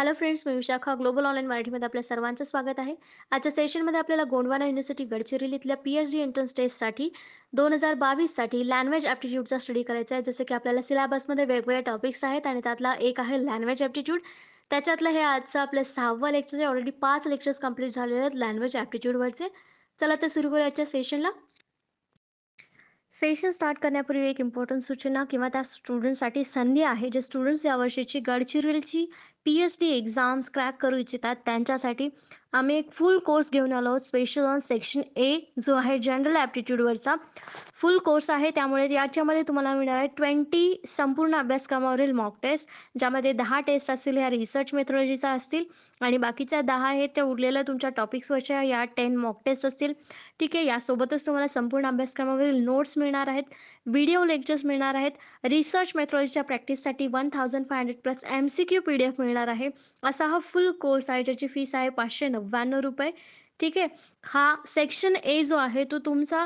hello friends मी Vishakha global online मराठीमध्ये आपल्या सर्वांचं स्वागत आहे आजच्या सेशनमध्ये आपल्याला Gondwana university Gadchiroli P H D entrance टेस्टसाठी दोन हजार बावीससाठी लँग्वेज ॲप्टिट्यूडचा स्टडी करायचा आहे जसं की आपल्याला सिलेबसमध्ये वेगवेगळ्या टॉपिक्स आहेत आणि त्यातला एक आहे लँग्वेज ॲप्टिट्यूड त्याच्यातलं हे आजचं आपलं सहावं लेक्चर आहे ऑलरेडी पाच लेक्चर्स कंप्लीट झालेले आहेत लँग्वेज ॲप्टिट्यूडवरचे चला तर सुरू करू आजच्या सेशनला सेशन स्टार्ट करण्यापूर्वी एक इम्पॉर्टंट सूचना किंवा त्या स्टुडंटसाठी संधी आहे जे स्टुडंट्स यावर्षीची गडचिरोलीची P H D exams crack करू इच्छितात त्यांच्यासाठी आम्ही एक फुल कोर्स घेऊन आलो आहोत स्पेशल ऑन सेक्शन ए जो आहे जनरल ॲप्टिट्यूडवरचा फुल कोर्स आहे त्यामुळे याच्यामध्ये तुम्हाला मिळणार आहे ट्वेंटी संपूर्ण अभ्यासक्रमावरील मॉक टेस्ट ज्यामध्ये दहा टेस्ट असतील ह्या रिसर्च मेथोलॉजीचा असतील आणि बाकीच्या दहा आहेत त्या उरलेल्या तुमच्या टॉपिक्सवरच्या या टेन मॉक टेस्ट असतील ठीक आहे यासोबतच तुम्हाला संपूर्ण अभ्यासक्रमावरील नोट्स मिळणार आहेत व्हिडिओ लेक्चर्स मिळणार आहेत रिसर्च मेथॉलॉजीच्या प्रॅक्टिससाठी one thousand five hundred plus M C Q P D F मिळणार आहे असा हा फुल कोर्स आहे ज्याची फीस आहे पाचशे नव्याण्णव रुपये ठीक आहे हा सेक्शन ए जो आहे तो तुमचा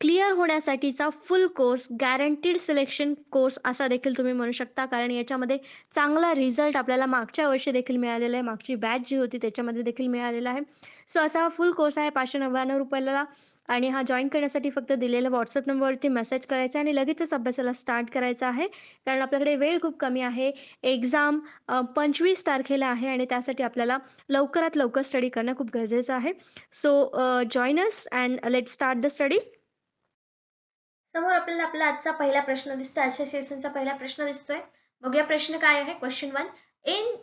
क्लिअर होण्यासाठीचा full course guaranteed selection course असा देखील तुम्ही म्हणू शकता कारण याच्यामध्ये चांगला रिझल्ट आपल्याला मागच्या वर्षी देखील मिळालेला आहे मागची बॅच जी होती त्याच्यामध्ये देखील मिळालेला आहे सो असा हा फुल कोर्स आहे पाचशे नव्याण्णव रुपयाला आणि हा जॉईन करण्यासाठी फक्त दिलेल्या व्हॉट्सअप नंबरवरती मेसेज करायचा आहे आणि लगेचच अभ्यासाला स्टार्ट करायचा आहे कारण आपल्याकडे वेळ खूप कमी आहे एक्झाम पंचवीस तारखेला आहे आणि त्यासाठी आपल्याला लवकरात लवकर स्टडी करणं खूप गरजेचं आहे so join us and let start the study समोर आपल्याला आपला आजचा पहिला प्रश्न दिसतोय आजच्या सेशनचा पहिला प्रश्न दिसतोय बघूया प्रश्न काय आहे question one in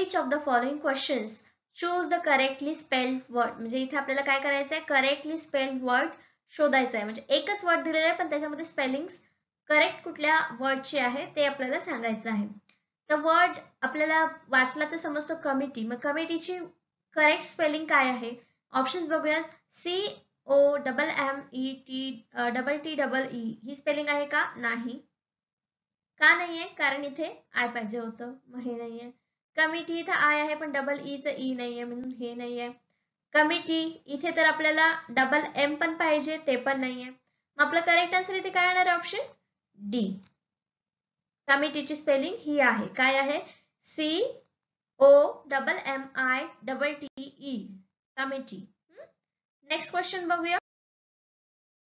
each of the following questions choose the correctly spelled word म्हणजे इथे आपल्याला काय करायचं आहे करेक्टली स्पेल्ड वर्ड शोधायचं आहे म्हणजे एकच वर्ड दिलेलं आहे पण त्याच्यामध्ये स्पेलिंग करेक्ट कुठल्या वर्डची आहे ते आपल्याला सांगायचं आहे तर वर्ड आपल्याला वाचला तर समजतो कमिटी मग कमिटीची करेक्ट स्पेलिंग काय आहे ऑप्शन्स बघूया C O double M E T double T double E ही स्पेलिंग आहे का नाही का नाहीये कारण इथे आय पाहिजे होतं मग हे नाहीये कमिटी इथं आय आहे पण डबल ई च ई नाहीये म्हणून हे नाहीये कमिटी इथे तर आपल्याला डबल एम पण पाहिजे ते पण नाहीये मग आपलं करेक्ट आन्सर इथे काय येणार ऑप्शन डी कमिटीची स्पेलिंग ही आहे काय आहे C O double M I double T E committee next question बघूया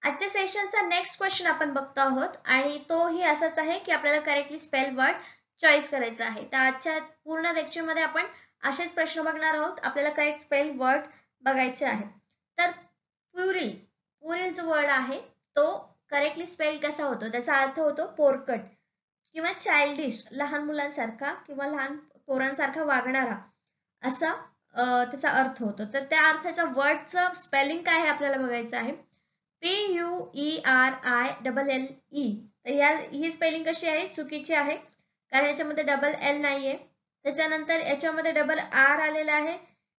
आजच्या सेशनचा नेक्स्ट क्वेश्चन आपण बघतो आहोत आणि तोही असाच आहे की आपल्याला करेक्टली स्पेल वर्ड चॉईस करायचं आहे तर आजच्या पूर्ण लेक्चरमध्ये आपण असेच प्रश्न बघणार आहोत आपल्याला करेक्ट स्पेल वर्ड बघायचे आहे तर पुरील पुरील जो वर्ड आहे तो करेक्टली स्पेल कसा होतो त्याचा अर्थ होतो पोरकट किंवा चाइल्डिश लहान मुलांसारखा किंवा लहान पोरांसारखा वागणारा असा त्याचा अर्थ होतो तर त्या अर्थाचा वर्डचं स्पेलिंग काय आहे आपल्याला बघायचं आहे P U E R I double L E तर या ही स्पेलिंग कशी आहे चुकीची आहे कारण याच्यामध्ये डबल एल नाहीये त्याच्यानंतर याच्यामध्ये डबल आर आलेला आहे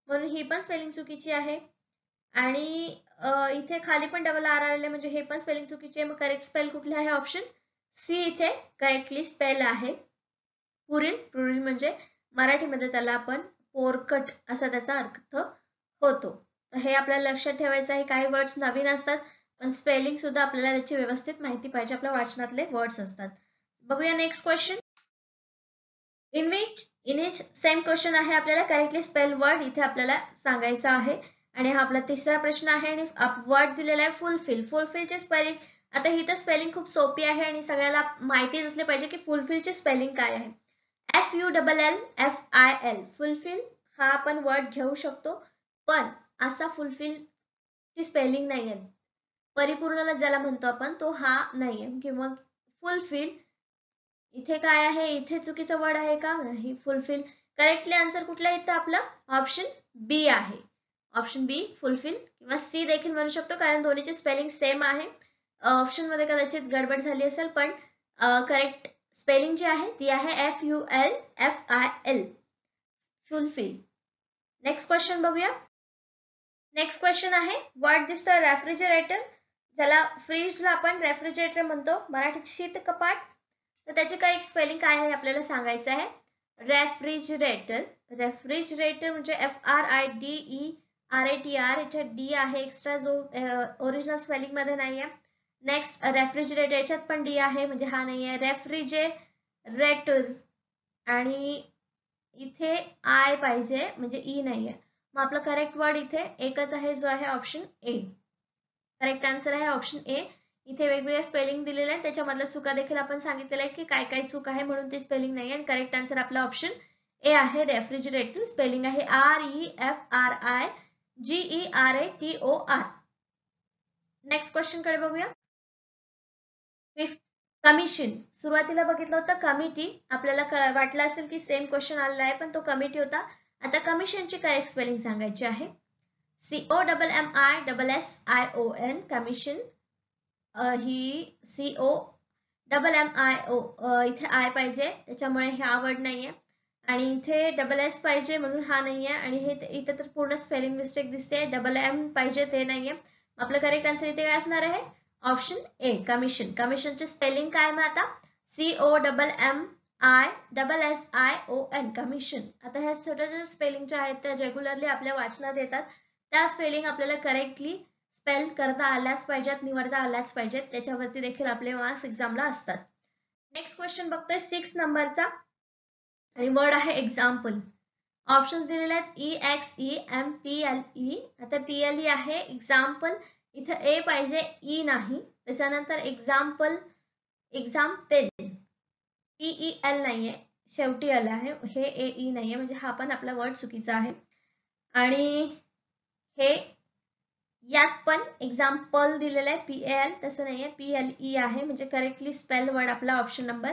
म्हणून ही पण स्पेलिंग चुकीची आहे आणि इथे खाली पण डबल आर आलेले म्हणजे हे पण स्पेलिंग चुकीची आहे मग करेक्ट स्पेल कुठले आहे ऑप्शन सी इथे करेक्टली स्पेल आहे पुरील पुरील म्हणजे मराठीमध्ये त्याला आपण पोरकट असा त्याचा अर्थ होतो तर हे आपल्याला लक्षात ठेवायचं आहे काही वर्ड्स नवीन असतात पण स्पेलिंग सुद्धा आपल्याला त्याची व्यवस्थित माहिती पाहिजे आपल्या वाचनातले वर्ड्स असतात बघूया next question in which in each same question आहे आपल्याला करेक्टली स्पेल वर्ड इथे आपल्याला सांगायचा आहे आणि हा आपला तिसरा प्रश्न आहे आणि वर्ड दिलेला आहे फुलफिल फुलफिलचे स्पेलिंग आता ही तर स्पेलिंग खूप सोपी आहे आणि सगळ्याला माहिती असले पाहिजे की फुलफिलचे स्पेलिंग काय आहे F U double L F I L fulfil हा आपण वर्ड घेऊ शकतो पण असा फुलफिल ची स्पेलिंग नाही आहे परिपूर्णला ज्याला म्हणतो आपण तो हा नाही आहे किंवा फुलफिल इथे काय आहे इथे चुकीचं वर्ड आहे का नाही फुलफिल करेक्टली आन्सर कुठला इथं आपला ऑप्शन बी आहे ऑप्शन बी फुलफिल किंवा सी देखील म्हणू शकतो कारण दोन्हीचे स्पेलिंग सेम आहे ऑप्शन मध्ये कदाचित गडबड झाली असेल पण करेक्ट स्पेलिंग जी आहे ती आहे F U L F I L fulfil next question बघूया नेक्स्ट क्वेश्चन आहे वर्ड दिसतोय रेफ्रिजरेटर ज्याला फ्रीजला आपण रेफ्रिजरेटर म्हणतो मराठीत शीत कपाट तर त्याची काही स्पेलिंग काय आहे आपल्याला सांगायचं आहे रेफ्रिजरेटर रेफ्रिजरेटर म्हणजे F R I D E R I T R याच्यात डी आहे एक्स्ट्रा जो ओरिजिनल स्पेलिंग मध्ये नाही आहे नेक्स्ट रेफ्रिजरेटर याच्यात पण डी आहे म्हणजे हा नाही आहे रेफ्रिजरेटर आणि इथे आय पाहिजे म्हणजे ई e नाही आहे मग आपला करेक्ट वर्ड इथे एकच आहे जो आहे ऑप्शन ए करेक्ट आन्सर आहे ऑप्शन ए इथे वेगवेगळ्या स्पेलिंग दिलेल्या आहेत त्याच्यामधल्या चुका देखील आपण सांगितलेल्या आहे की काय काय चूक आहे म्हणून ते स्पेलिंग नाही आणि करेक्ट आन्सर आपला ऑप्शन ए आहे रेफ्रिजरेटर स्पेलिंग आहे R E F R I G E R A T O R next question कडे बघूया कमिशन सुरुवातीला बघितलं होतं कमिटी आपल्याला वाटलं असेल की सेम क्वेश्चन आलेला आहे पण तो कमिटी होता आता कमिशनची करेक्ट स्पेलिंग सांगायची आहे C O double M I double S I O N commission ही C O double M I O इथे आय पाहिजे त्याच्यामुळे हे आवड नाहीये आणि इथे डबल एस पाहिजे म्हणून हा नाही आहे आणि हे इथे तर पूर्ण स्पेलिंग मिस्टेक दिसते डबल एम पाहिजे ते नाहीये आपलं करेक्ट आन्सर इथे काय असणार आहे ऑप्शन ए कमिशन कमिशनचे स्पेलिंग काय मग आता C O double M I double S I O N commission आता ह्या छोट्या छोट्या स्पेलिंगच्या आहेत त्या रेग्युलरली आपल्या वाचनात येतात त्या स्पेलिंग आपल्याला करेक्टली स्पेल करता आल्याच पाहिजेत निवडता आल्याच पाहिजेत त्याच्यावरती देखील आपले मार्क्स एक्झामला असतात नेक्स्ट क्वेश्चन बघतोय सिक्स नंबरचा आणि वर्ड आहे एक्झाम्पल ऑप्शन दिलेले आहेत E X E M P L E आता पी एल ई आहे एक्झाम्पल इथं ए पाहिजे ई e नाही त्याच्यानंतर एक्झाम्पल एक्झाम्पेल पीई एल नाहीये शेवटी एल आहे हे ए ई e नाहीये म्हणजे हा पण आपला वर्ड चुकीचा आहे आणि हे यात पण एक्झाम्पल दिलेलं आहे पी एल तसं नाही आहे पी एल ई e आहे म्हणजे करेक्टली स्पेल वर्ड आपला ऑप्शन नंबर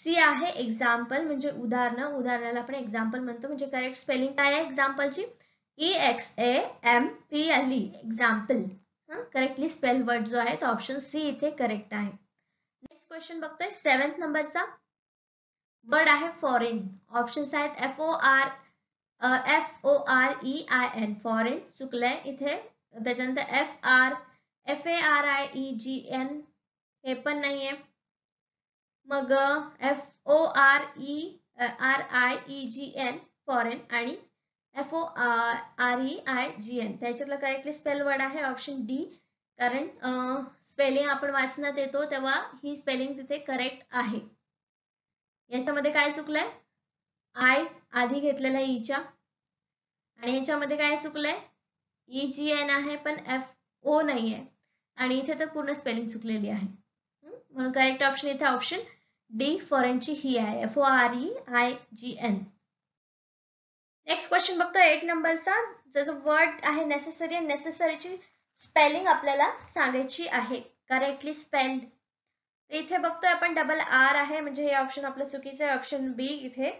सी आहे एक्झाम्पल म्हणजे उदाहरणं उदाहरणाला आपण एक्झाम्पल म्हणतो म्हणजे करेक्ट स्पेलिंग काय आहे एक्झाम्पलची E X A M P L E example correctly spell word जो आहे तो ऑप्शन सी इथे करेक्ट आहे नेक्स्ट क्वेश्चन बघतोय सेव्हन्थ नंबरचा वर्ड आहे फॉरेन ऑप्शन्स आहेत F O R F O R E I N foreign चुकलंय इथे त्याच्यानंतर F R F A R I E G N हे पण नाही मग F O R E R I E G N foreign आणि F O R E I G N त्याच्यातलं correctly spell word आहे ऑप्शन डी कारण spelling आपण वाचण्यात येतो तेव्हा ही स्पेलिंग तिथे करेक्ट आहे याच्यामध्ये काय चुकलंय आय आधी घेतलेला ईच्या e आणि याच्यामध्ये काय चुकलंय ई जी एन आहे पण एफ ओ नाही आहे आणि इथे तर पूर्ण स्पेलिंग चुकलेली आहे म्हणून करेक्ट ऑप्शन इथे ऑप्शन डी फॉरेनची ही आहे F O R E I G N next question बघतो एट नंबरचा जसं वर्ड आहे नेसेसरी नेसेसरीची स्पेलिंग आपल्याला सांगायची आहे करेक्टली स्पेल्ड इथे बघतोय आपण डबल आर आहे म्हणजे हे ऑप्शन आपलं चुकीचं आहे ऑप्शन बी इथे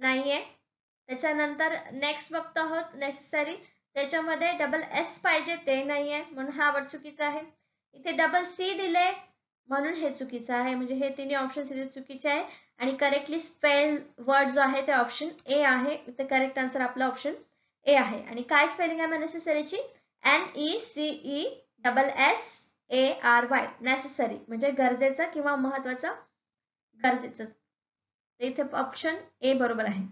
नाहीये त्याच्यानंतर नेक्स्ट बघतो आहोत नेसेसरी त्याच्यामध्ये डबल एस पाहिजे ते नाहीये म्हणून हा वर्ड चुकीचा आहे इथे डबल सी दिले म्हणून हे चुकीचं आहे म्हणजे हे तिन्ही ऑप्शन इथे चुकीचे आहे आणि करेक्टली स्पेल वर्ड जो आहे ते ऑप्शन ए आहे इथे करेक्ट आन्सर आपला ऑप्शन ए आहे आणि काय स्पेलिंग आहे नेसेसरीची N E C E double S A R Y necessary म्हणजे गरजेचं किंवा महत्वाचं गरजेचं इथे ऑप्शन ए बरोबर आहे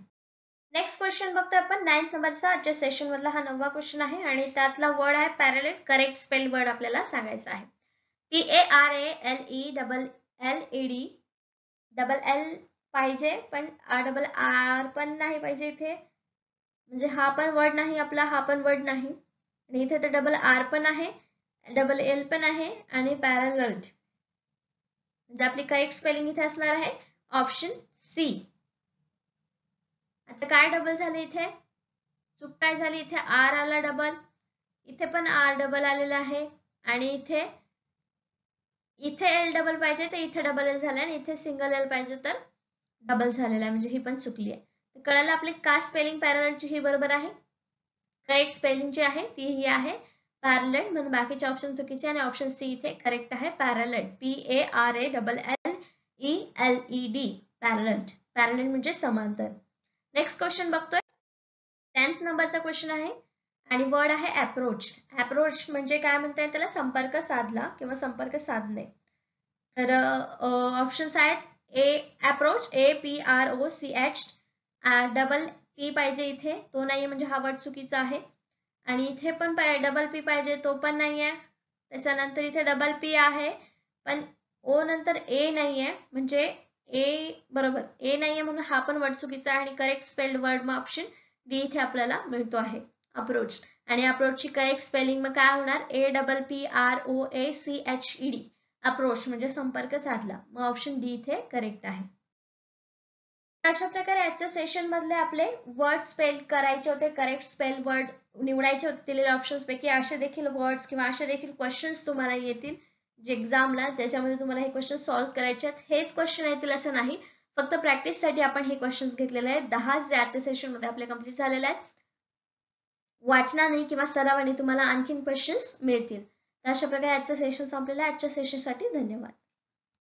नेक्स्ट क्वेश्चन बघतोय आपण नाईन्थ नंबरचा आजच्या सेशन मधला हा नववा क्वेश्चन आहे आणि त्यातला वर्ड आहे पॅरालेट करेक्ट स्पेल वर्ड आपल्याला सांगायचा आहे P A R A L E double L E D double L पाहिजे पण डबल आर पण नाही पाहिजे इथे म्हणजे हा पण वर्ड नाही आपला हा पण वर्ड नाही आणि इथे तर डबल आर पण आहे डबल एल पण आहे आणि पॅरल म्हणजे आपली करेक्ट स्पेलिंग इथे असणार आहे ऑप्शन सी आता काय डबल झालं इथे चूक काय झाली इथे आर आला डबल इथे पण आर डबल आलेला आहे आणि इथे इथे एल डबल पाहिजे तर इथे डबल एल झालं आणि इथे सिंगल एल पाहिजे तर डबल झालेला आहे म्हणजे ही पण चुकली आहे कळायला आपली का स्पेलिंग पॅरलची ही बरोबर आहे करेक्ट स्पेलिंग जी आहे ती ही आहे पॅरलट म्हणून बाकीचे ऑप्शन चुकीचे आणि ऑप्शन सी इथे करेक्ट आहे parallel P A R A double L E L E D parallel parallel म्हणजे समांतर नेक्स्ट क्वेश्चन बघतोय टेन्थ नंबरचा क्वेश्चन आहे आणि वर्ड आहे अप्रोच अप्रोच म्हणजे काय म्हणताय त्याला संपर्क साधला किंवा संपर्क साधणे तर ऑप्शन्स आहेत A approach A P R O C H double P पाहिजे इथे तो नाही म्हणजे हा वर्ड चुकीचा आहे आणि इथे पण डबल पी पाहिजे तो पण नाही आहे त्याच्यानंतर इथे डबल पी आहे पण ओ नंतर ए नाही आहे म्हणजे ए बरोबर ए नाहीये म्हणून हा पण वर्ड चुकीचा आहे आणि करेक्ट स्पेल्ड वर्ड मग ऑप्शन डी इथे आपल्याला मिळतो आहे अप्रोच आणि ची करेक्ट स्पेलिंग मग काय होणार A double P R O A C H E D approach म्हणजे संपर्क साधला मग ऑप्शन डी इथे करेक्ट आहे अशा प्रकारे आजच्या सेशन मधले आपले वर्ड स्पेल करायचे होते करेक्ट स्पेल वर्ड निवडायचे होते दिलेल्या ऑप्शन्स पैकी असे देखील वर्ड्स किंवा असे देखील क्वेश्चन्स तुम्हाला येतील जे एक्झामला ज्याच्यामध्ये तुम्हाला हे क्वेश्चन सॉल्व्ह करायचे आहेत हेच क्वेश्चन येतील असं नाही फक्त प्रॅक्टिस साठी आपण हे क्वेश्चन्स घेतलेले आहेत दहा जे आजच्या मध्ये आपले कम्प्लीट झालेले आहेत वाचनाने किंवा सरावाने तुम्हाला आणखीन क्वेश्चन्स मिळतील अशा प्रकारे आजचं सेशन संपलेलं आजच्या सेशनसाठी धन्यवाद